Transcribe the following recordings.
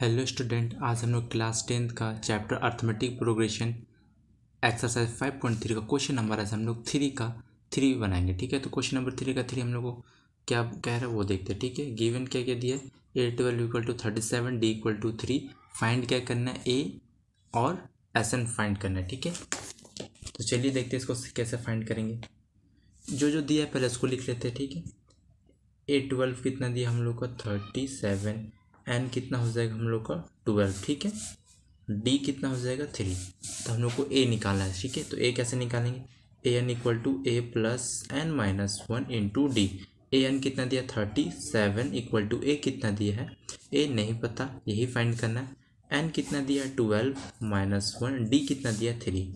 hello student आज हम लोग क्लास टेंथ का chapter arithmetic progression exercise five point three का क्वेश्चन नंबर है हम लोग थ्री का थ्री बनाएंगे ठीक है तो क्वेश्चन नंबर थ्री का थ्री हम लोग को क्या कह रहा है वो देखते हैं ठीक है गिवन क्या क्या दिया है a twelve equal to thirty seven d equal to three find क्या करना है ए और एस एन फाइंड करना है ठीक है तो चलिए देखते हैं इसको कैसे फाइंड करेंगे जो जो दिया है पहले उसको लिख लेते हैं ठीक है ए ट्वेल्व कितना दिया हम लोग को थर्टी सेवन एन कितना हो जाएगा हम लोग का ट्वेल्व ठीक है डी कितना हो जाएगा थ्री तो हम लोग को ए निकालना है ठीक है तो ए कैसे निकालेंगे a n equal to a plus n minus one into d a n कितना दिया thirty seven equal to a कितना दिया है ए नहीं पता यही फाइंड करना है एन कितना दिया ट्वेल्व माइनस वन डी कितना दिया थ्री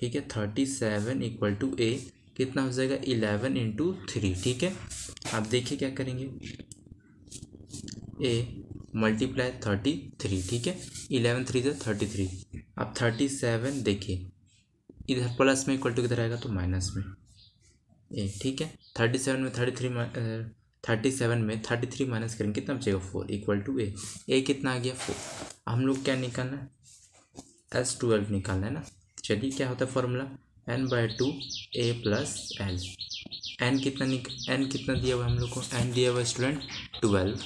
ठीक है thirty seven equal to a कितना हो जाएगा इलेवन इंटू थ्री ठीक है आप देखिए क्या करेंगे ए मल्टीप्लाई थर्टी थ्री ठीक है इलेवन थ्री से थर्टी थ्री अब थर्टी सेवन देखिए इधर प्लस में इक्वल टू किधर आएगा तो माइनस में ए ठीक है थर्टी सेवन में थर्टी थ्री थर्टी सेवन में थर्टी थ्री माइनस करेंगे कितना बचेगा four equal to a a कितना आ गया फोर हम लोग क्या निकालना है एस ट्वेल्व निकालना है ना चलिए क्या होता है formula n by two a plus l n कितना निक एन कितना दिया हुआ हम लोग को एन दिया हुआ student twelve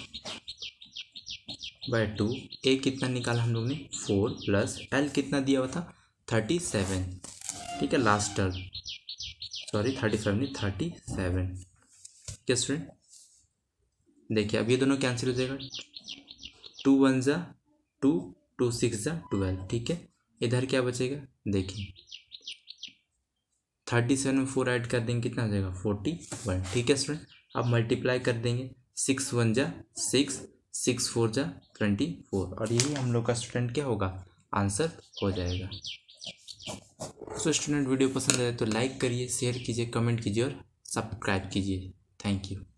by two a कितना निकाला हम लोग ने फोर प्लस एल कितना दिया हुआ था थर्टी सेवन ठीक है last term sorry thirty five नहीं थर्टी सेवन ठीक है स्टूडेंट देखिए अब ये दोनों कैंसिल हो जाएगा टू वन ज़ा टू टू सिक्स ज़ा ट्वेल्व ठीक है इधर क्या बचेगा देखिए थर्टी सेवन में फोर ऐड कर देंगे कितना हो जाएगा फोर्टी वन ठीक है स्टूडेंट अब मल्टीप्लाई कर देंगे सिक्स वन जा सिक्स सिक्स फोर जा ट्वेंटी फोर और यही हम लोग का स्टूडेंट क्या होगा आंसर हो जाएगा सो स्टूडेंट वीडियो पसंद आए तो लाइक करिए शेयर कीजिए कमेंट कीजिए और सब्सक्राइब कीजिए थैंक यू